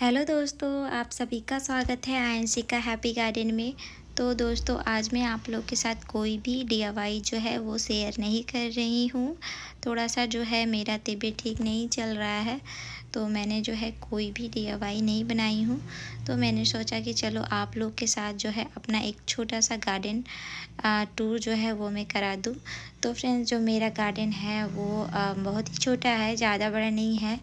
hello दोस्तों आप सभी का स्वागत है आई का हैप्पी गार्डन में तो दोस्तों आज मैं आप लोग के साथ कोई भी डी जो है वो शेयर नहीं कर रही हूँ थोड़ा सा जो है मेरा तबीयत ठीक नहीं चल रहा है तो मैंने जो है कोई भी डी नहीं बनाई हूँ तो मैंने सोचा कि चलो आप लोग के साथ जो है अपना एक छोटा सा गार्डन टूर जो है वो मैं करा दूँ तो फ्रेंड्स जो मेरा गार्डन है वो आ, बहुत ही छोटा है ज़्यादा बड़ा नहीं है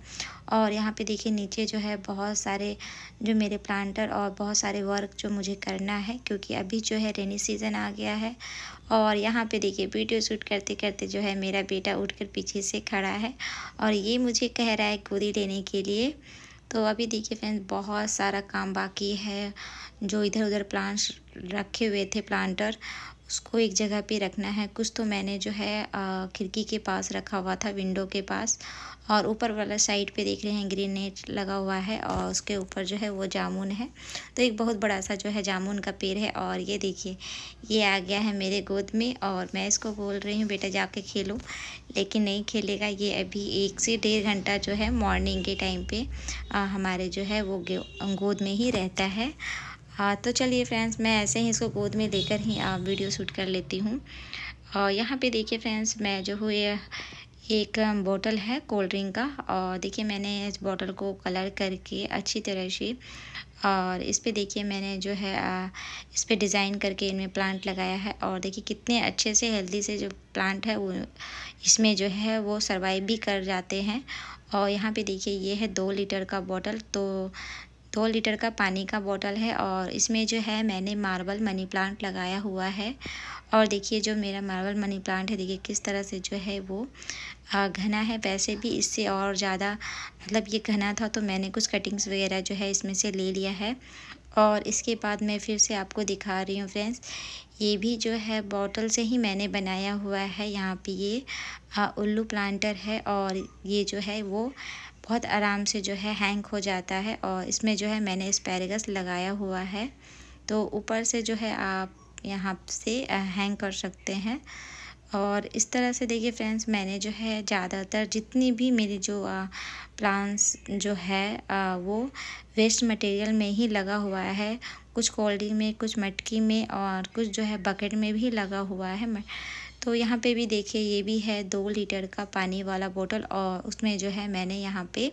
और यहाँ पे देखिए नीचे जो है बहुत सारे जो मेरे प्लांटर और बहुत सारे वर्क जो मुझे करना है क्योंकि अभी जो है रेनी सीज़न आ गया है और यहाँ पे देखिए वीडियो शूट करते करते जो है मेरा बेटा उठकर पीछे से खड़ा है और ये मुझे कह रहा है गोदी लेने के लिए तो अभी देखिए फ्रेंड्स बहुत सारा काम बाकी है जो इधर उधर प्लांट्स रखे हुए थे प्लांटर उसको एक जगह पे रखना है कुछ तो मैंने जो है खिड़की के पास रखा हुआ था विंडो के पास और ऊपर वाला साइड पे देख रहे हैं ग्रीन नेट लगा हुआ है और उसके ऊपर जो है वो जामुन है तो एक बहुत बड़ा सा जो है जामुन का पेड़ है और ये देखिए ये आ गया है मेरे गोद में और मैं इसको बोल रही हूँ बेटा जाके खेलो लेकिन नहीं खेलेगा ये अभी एक से डेढ़ घंटा जो है मॉर्निंग के टाइम पर हमारे जो है वो गोद में ही रहता है हाँ तो चलिए फ्रेंड्स मैं ऐसे ही इसको गोद में लेकर ही वीडियो शूट कर लेती हूँ और यहाँ पे देखिए फ्रेंड्स मैं जो हूँ ये एक बोतल है कोल्ड ड्रिंक का और देखिए मैंने इस बोतल को कलर करके अच्छी तरह से और इस पर देखिए मैंने जो है इस पर डिज़ाइन करके इनमें प्लांट लगाया है और देखिए कितने अच्छे से हेल्दी से जो प्लांट है वो इसमें जो है वो सर्वाइव भी कर जाते हैं और यहाँ पे देखिए ये है दो लीटर का बॉटल तो दो लीटर का पानी का बॉटल है और इसमें जो है मैंने मार्बल मनी प्लांट लगाया हुआ है और देखिए जो मेरा मार्बल मनी प्लांट है देखिए किस तरह से जो है वो घना है वैसे भी इससे और ज़्यादा मतलब ये घना था तो मैंने कुछ कटिंग्स वगैरह जो है इसमें से ले लिया है और इसके बाद मैं फिर से आपको दिखा रही हूँ फ्रेंड्स ये भी जो है बॉटल से ही मैंने बनाया हुआ है यहाँ पे ये उल्लू प्लांटर है और ये जो है वो बहुत आराम से जो है हैंग हो जाता है और इसमें जो है मैंने स्पैरगस लगाया हुआ है तो ऊपर से जो है आप यहाँ से हैंग कर सकते हैं और इस तरह से देखिए फ्रेंड्स मैंने जो है ज़्यादातर जितनी भी मेरी जो आ, प्लांट्स जो है आ, वो वेस्ट मटेरियल में ही लगा हुआ है कुछ ड्रिंक में कुछ मटकी में और कुछ जो है बकेट में भी लगा हुआ है तो यहाँ पे भी देखिए ये भी है दो लीटर का पानी वाला बोतल और उसमें जो है मैंने यहाँ पे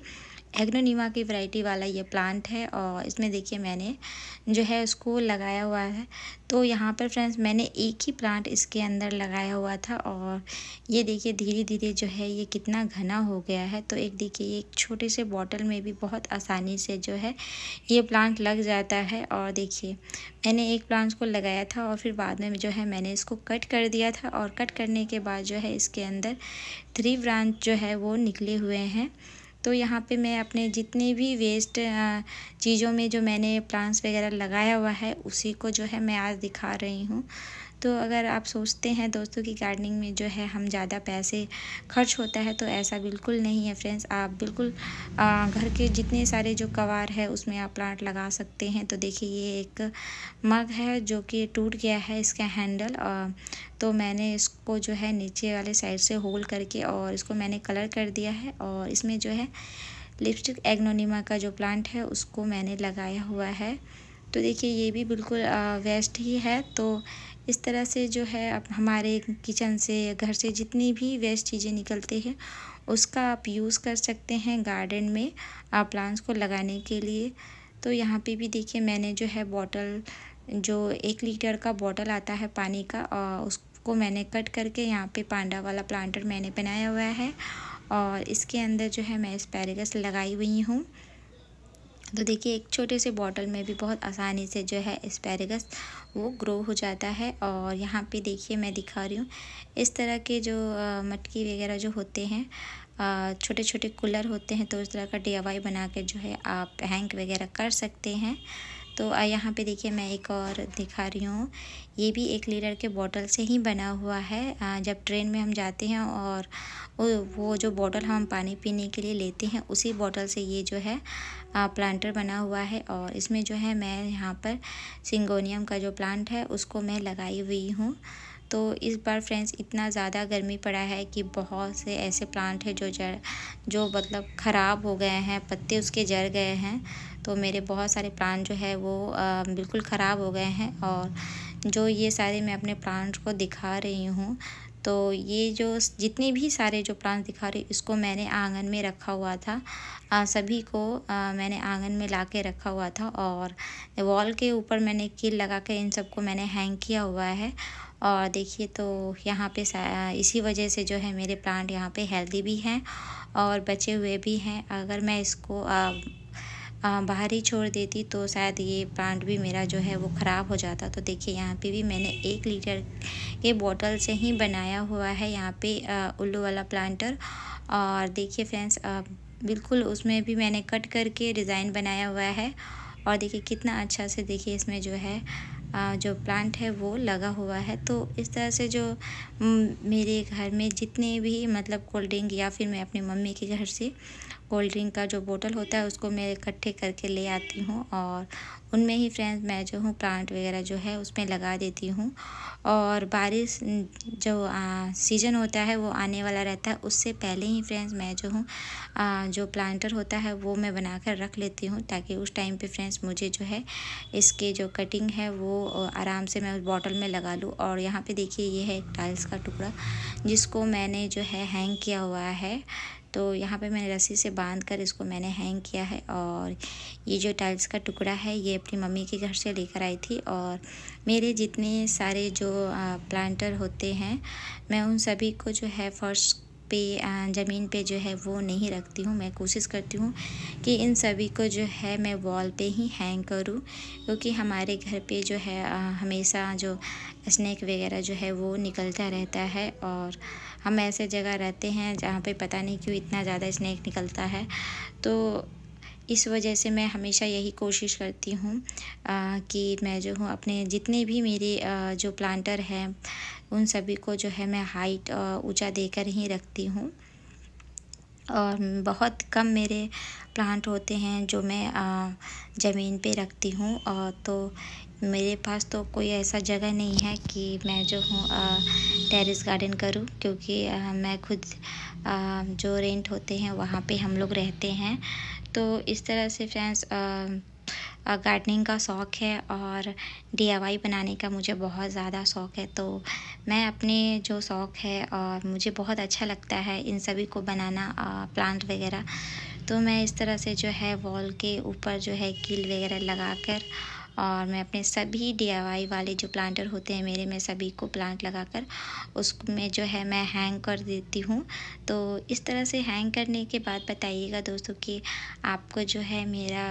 एग्नोनीमा की वैरायटी वाला ये प्लांट है और इसमें देखिए मैंने जो है उसको लगाया हुआ है तो यहाँ पर फ्रेंड्स मैंने एक ही प्लांट इसके अंदर लगाया हुआ था और ये देखिए धीरे धीरे जो है ये कितना घना हो गया है तो एक देखिए ये एक छोटे से बॉटल में भी बहुत आसानी से जो है ये प्लांट लग जाता है और देखिए मैंने एक प्लांट को लगाया था और फिर बाद में जो है मैंने इसको कट कर दिया था और कट करने के बाद जो है इसके अंदर थ्री ब्रांच जो है वो निकले हुए हैं तो यहाँ पे मैं अपने जितने भी वेस्ट चीज़ों में जो मैंने प्लांट्स वगैरह लगाया हुआ है उसी को जो है मैं आज दिखा रही हूँ तो अगर आप सोचते हैं दोस्तों की गार्डनिंग में जो है हम ज़्यादा पैसे खर्च होता है तो ऐसा बिल्कुल नहीं है फ्रेंड्स आप बिल्कुल घर के जितने सारे जो कवार है उसमें आप प्लांट लगा सकते हैं तो देखिए ये एक मग है जो कि टूट गया है इसका हैंडल तो मैंने इसको जो है नीचे वाले साइड से होल करके और इसको मैंने कलर कर दिया है और इसमें जो है लिपस्टिक एग्नोनिमा का जो प्लांट है उसको मैंने लगाया हुआ है तो देखिए ये भी बिल्कुल वेस्ट ही है तो इस तरह से जो है आप हमारे किचन से घर से जितनी भी वेस्ट चीज़ें निकलती हैं उसका आप यूज़ कर सकते हैं गार्डन में आप प्लांट्स को लगाने के लिए तो यहाँ पे भी देखिए मैंने जो है बॉटल जो एक लीटर का बॉटल आता है पानी का और उसको मैंने कट करके यहाँ पे पांडा वाला प्लांटर मैंने बनाया हुआ है और इसके अंदर जो है मैं स्पैरगस लगाई हुई हूँ तो देखिए एक छोटे से बॉटल में भी बहुत आसानी से जो है स्पेरेगस वो ग्रो हो जाता है और यहाँ पे देखिए मैं दिखा रही हूँ इस तरह के जो मटकी वगैरह जो होते हैं छोटे छोटे कूलर होते हैं तो उस तरह का डी बना के जो है आप हैंक वगैरह कर सकते हैं तो यहाँ पे देखिए मैं एक और दिखा रही हूँ ये भी एक लीटर के बॉटल से ही बना हुआ है जब ट्रेन में हम जाते हैं और वो जो बॉटल हम पानी पीने के लिए लेते हैं उसी बॉटल से ये जो है प्लांटर बना हुआ है और इसमें जो है मैं यहाँ पर सिंगोनियम का जो प्लांट है उसको मैं लगाई हुई हूँ तो इस बार फ्रेंड्स इतना ज़्यादा गर्मी पड़ा है कि बहुत से ऐसे प्लांट हैं जो जड़ जो मतलब ख़राब हो गए हैं पत्ते उसके जर गए हैं तो मेरे बहुत सारे प्लांट जो है वो बिल्कुल ख़राब हो गए हैं और जो ये सारे मैं अपने प्लांट को दिखा रही हूँ तो ये जो जितने भी सारे जो प्लांट दिखा रही इसको मैंने आंगन में रखा हुआ था आ, सभी को आ, मैंने आंगन में ला के रखा हुआ था और वॉल के ऊपर मैंने कील लगा के इन सबको मैंने हैंग किया हुआ है और देखिए तो यहाँ पे इसी वजह से जो है मेरे प्लांट यहाँ पे हेल्दी भी हैं और बचे हुए भी हैं अगर मैं इसको आ, बाहर ही छोड़ देती तो शायद ये प्लांट भी मेरा जो है वो ख़राब हो जाता तो देखिए यहाँ पे भी मैंने एक लीटर के बॉटल से ही बनाया हुआ है यहाँ पे उल्लू वाला प्लांटर और देखिए फ्रेंड्स बिल्कुल उसमें भी मैंने कट करके डिज़ाइन बनाया हुआ है और देखिए कितना अच्छा से देखिए इसमें जो है जो प्लांट है वो लगा हुआ है तो इस तरह से जो मेरे घर में जितने भी मतलब कोल्ड ड्रिंक या फिर मैं अपनी मम्मी के घर से कोल्ड ड्रिंक का जो बोतल होता है उसको मैं इकट्ठे करके ले आती हूँ और उनमें ही फ्रेंड्स मैं जो हूँ प्लांट वगैरह जो है उसमें लगा देती हूँ और बारिश जो सीज़न होता है वो आने वाला रहता है उससे पहले ही फ्रेंड्स मैं जो हूँ जो प्लांटर होता है वो मैं बना कर रख लेती हूँ ताकि उस टाइम पे फ्रेंड्स मुझे जो है इसके जो कटिंग है वो आराम से मैं उस बॉटल में लगा लूँ और यहाँ पे देखिए ये है एक टाइल्स का टुकड़ा जिसको मैंने जो है हैंग किया हुआ है तो यहाँ पे मैंने रस्सी से बांध कर इसको मैंने हैंग किया है और ये जो टाइल्स का टुकड़ा है ये अपनी मम्मी के घर से लेकर आई थी और मेरे जितने सारे जो प्लांटर होते हैं मैं उन सभी को जो है फर्स्ट पे ज़मीन पे जो है वो नहीं रखती हूँ मैं कोशिश करती हूँ कि इन सभी को जो है मैं वॉल पे ही हैंग करूँ क्योंकि हमारे घर पे जो है हमेशा जो स्नैक वगैरह जो है वो निकलता रहता है और हम ऐसे जगह रहते हैं जहाँ पे पता नहीं क्यों इतना ज़्यादा स्नैक निकलता है तो इस वजह से मैं हमेशा यही कोशिश करती हूँ कि मैं जो हूँ अपने जितने भी मेरे जो प्लांटर हैं उन सभी को जो है मैं हाइट ऊंचा देकर ही रखती हूँ और बहुत कम मेरे प्लांट होते हैं जो मैं ज़मीन पे रखती हूँ तो मेरे पास तो कोई ऐसा जगह नहीं है कि मैं जो हूँ टेरेस गार्डन करूँ क्योंकि आ, मैं खुद आ, जो रेंट होते हैं वहाँ पे हम लोग रहते हैं तो इस तरह से फ्रेंड्स गार्डनिंग का शौक़ है और डी बनाने का मुझे बहुत ज़्यादा शौक़ है तो मैं अपने जो शौक़ है और मुझे बहुत अच्छा लगता है इन सभी को बनाना प्लांट वगैरह तो मैं इस तरह से जो है वॉल के ऊपर जो है कील वगैरह लगा कर और मैं अपने सभी डी वाले जो प्लांटर होते हैं मेरे में सभी को प्लांट लगाकर उसमें जो है मैं हैंग कर देती हूँ तो इस तरह से हैंग करने के बाद बताइएगा दोस्तों कि आपको जो है मेरा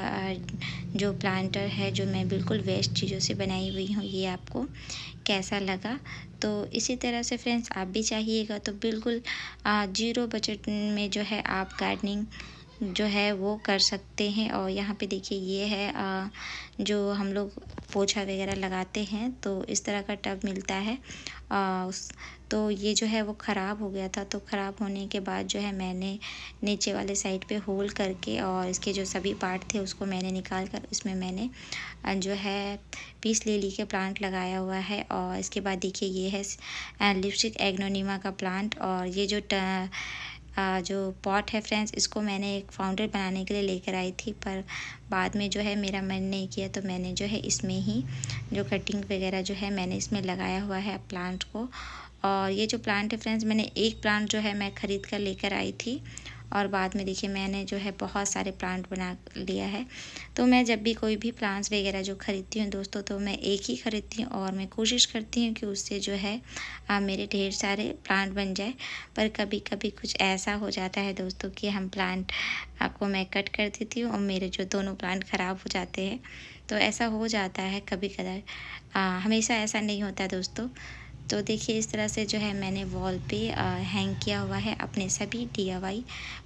जो प्लांटर है जो मैं बिल्कुल वेस्ट चीज़ों से बनाई हुई हूँ ये आपको कैसा लगा तो इसी तरह से फ्रेंड्स आप भी चाहिएगा तो बिल्कुल ज़ीरो बजट में जो है आप गार्डनिंग जो है वो कर सकते हैं और यहाँ पे देखिए ये है आ, जो हम लोग पोछा वगैरह लगाते हैं तो इस तरह का टब मिलता है आ, उस तो ये जो है वो ख़राब हो गया था तो ख़राब होने के बाद जो है मैंने नीचे वाले साइड पे होल करके और इसके जो सभी पार्ट थे उसको मैंने निकाल कर उसमें मैंने जो है पीस ले ली के प्लांट लगाया हुआ है और इसके बाद देखिए ये है लिपस्टिक एग्नोनीमा का प्लांट और ये जो जो पॉट है फ्रेंड्स इसको मैंने एक फाउंडर बनाने के लिए लेकर आई थी पर बाद में जो है मेरा मन नहीं किया तो मैंने जो है इसमें ही जो कटिंग वगैरह जो है मैंने इसमें लगाया हुआ है प्लांट को और ये जो प्लांट है फ्रेंड्स मैंने एक प्लांट जो है मैं ख़रीद कर लेकर आई थी और बाद में देखिए मैंने जो है बहुत सारे प्लांट बना लिया है तो मैं जब भी कोई भी प्लांट्स वगैरह जो ख़रीदती हूँ दोस्तों तो मैं एक ही ख़रीदती हूँ और मैं कोशिश करती हूँ कि उससे जो है आ, मेरे ढेर सारे प्लांट बन जाए पर कभी कभी कुछ ऐसा हो जाता है दोस्तों कि हम प्लांट को मैं कट कर देती हूँ और मेरे जो दोनों प्लांट ख़राब हो जाते हैं तो ऐसा हो जाता है कभी कदर हमेशा ऐसा नहीं होता दोस्तों तो देखिए इस तरह से जो है मैंने वॉल पे हैंग किया हुआ है अपने सभी डी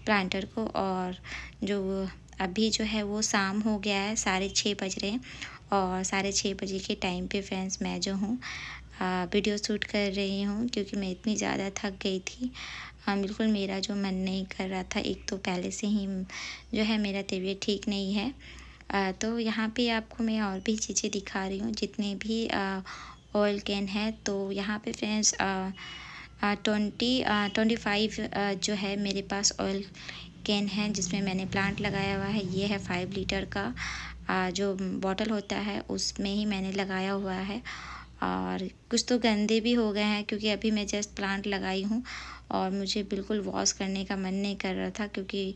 प्लांटर को और जो अभी जो है वो शाम हो गया है साढ़े छः बज रहे हैं और साढ़े छः बजे के टाइम पे फ्रेंड्स मैं जो हूँ वीडियो शूट कर रही हूँ क्योंकि मैं इतनी ज़्यादा थक गई थी बिल्कुल मेरा जो मन नहीं कर रहा था एक तो पहले से ही जो है मेरा तबीयत ठीक नहीं है आ, तो यहाँ पे आपको मैं और भी चीज़ें दिखा रही हूँ जितने भी ऑयल कैन है तो यहाँ पे फ्रेंड्स ट्वेंटी ट्वेंटी फाइव जो है मेरे पास ऑयल कैन है जिसमें मैंने प्लांट लगाया हुआ है ये है फाइव लीटर का आ, जो बॉटल होता है उसमें ही मैंने लगाया हुआ है और कुछ तो गंदे भी हो गए हैं क्योंकि अभी मैं जस्ट प्लांट लगाई हूँ और मुझे बिल्कुल वॉश करने का मन नहीं कर रहा था क्योंकि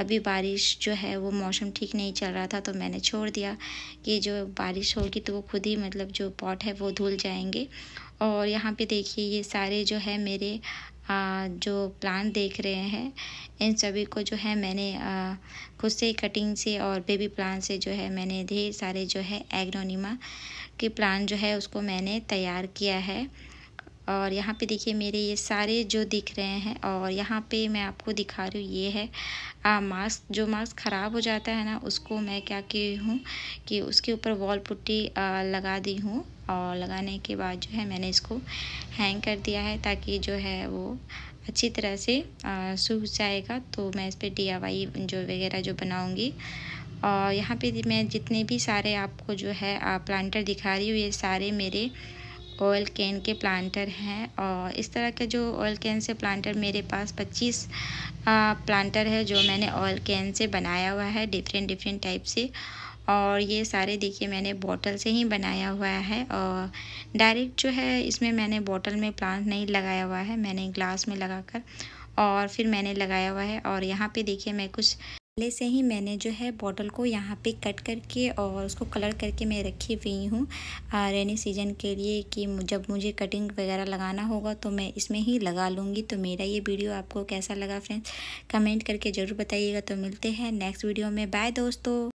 अभी बारिश जो है वो मौसम ठीक नहीं चल रहा था तो मैंने छोड़ दिया कि जो बारिश होगी तो वो खुद ही मतलब जो पॉट है वो धुल जाएंगे और यहाँ पे देखिए ये सारे जो है मेरे आ, जो प्लांट देख रहे हैं इन सभी को जो है मैंने खुद से कटिंग से और बेबी प्लान से जो है मैंने ढेर सारे जो है एग्नोनिमा के प्लान जो है उसको मैंने तैयार किया है और यहाँ पे देखिए मेरे ये सारे जो दिख रहे हैं और यहाँ पे मैं आपको दिखा रही हूँ ये है आ, मास्क जो मास्क ख़राब हो जाता है ना उसको मैं क्या की हूँ कि उसके ऊपर वॉल पुट्टी आ, लगा दी हूँ और लगाने के बाद जो है मैंने इसको हैंग कर दिया है ताकि जो है वो अच्छी तरह से सूख जाएगा तो मैं इस पर डी जो वगैरह जो बनाऊँगी और यहाँ पे मैं जितने भी सारे आपको जो है प्लांटर दिखा रही हूँ ये सारे मेरे ऑयल कैन के प्लांटर हैं और इस तरह के जो ऑयल कैन से प्लांटर मेरे पास 25 प्लांटर है जो मैंने ऑयल कैन से बनाया हुआ है डिफरेंट डिफरेंट टाइप से और ये सारे देखिए मैंने बॉटल से ही बनाया हुआ है और डायरेक्ट जो है इसमें मैंने बॉटल में प्लांट नहीं लगाया हुआ है मैंने ग्लास में लगाकर और फिर मैंने लगाया हुआ है और यहाँ पे देखिए मैं कुछ पहले से ही मैंने जो है बॉटल को यहाँ पे कट करके और उसको कलर करके मैं रखी हुई हूँ रेनी सीजन के लिए कि जब मुझे कटिंग वगैरह लगाना होगा तो मैं इसमें ही लगा लूँगी तो मेरा ये वीडियो आपको कैसा लगा फ्रेंड्स कमेंट करके ज़रूर बताइएगा तो मिलते हैं नेक्स्ट वीडियो में बाय दोस्तों